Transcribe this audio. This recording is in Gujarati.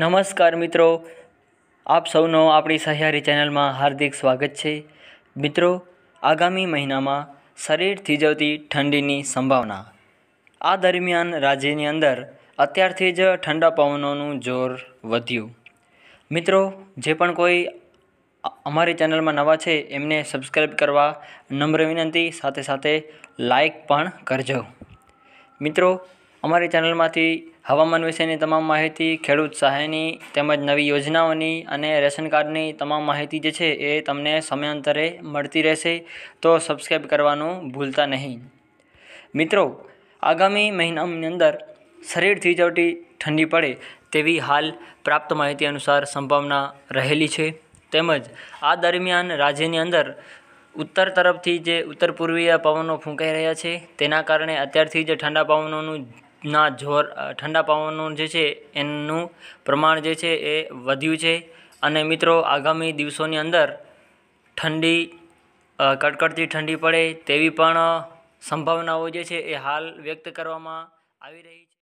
નમસ્કાર મિત્રો આપ સૌનો આપણી સહયારી ચેનલમાં હાર્દિક સ્વાગત છે મિત્રો આગામી મહિનામાં શરીર જવતી ઠંડીની સંભાવના આ દરમિયાન રાજ્યની અંદર અત્યારથી જ ઠંડા પવનોનું જોર વધ્યું મિત્રો જે પણ કોઈ અમારી ચેનલમાં નવા છે એમને સબસ્ક્રાઈબ કરવા નમ્ર વિનંતી સાથે સાથે લાઇક પણ કરજો મિત્રો અમારી ચેનલમાંથી હવામાન વિશેની તમામ માહિતી ખેડૂત સહાયની તેમજ નવી યોજનાઓની અને રેશન કાર્ડની તમામ માહિતી જે છે એ તમને સમયાંતરે મળતી રહેશે તો સબસ્ક્રાઈબ કરવાનું ભૂલતા નહીં મિત્રો આગામી મહિનાની અંદર શરીર થીજવટી ઠંડી પડે તેવી હાલ પ્રાપ્ત માહિતી અનુસાર સંભાવના રહેલી છે તેમજ આ દરમિયાન રાજ્યની અંદર ઉત્તર તરફથી જે ઉત્તર પૂર્વીય પવનો ફૂંકાઈ રહ્યા છે તેના કારણે અત્યારથી જે ઠંડા પવનોનું ના જોર ઠંડા પવનનું જે છે એનું પ્રમાણ જે છે એ વધ્યું છે અને મિત્રો આગામી દિવસોની અંદર ઠંડી કડકડતી ઠંડી પડે તેવી પણ સંભાવનાઓ જે છે એ હાલ વ્યક્ત કરવામાં આવી રહી છે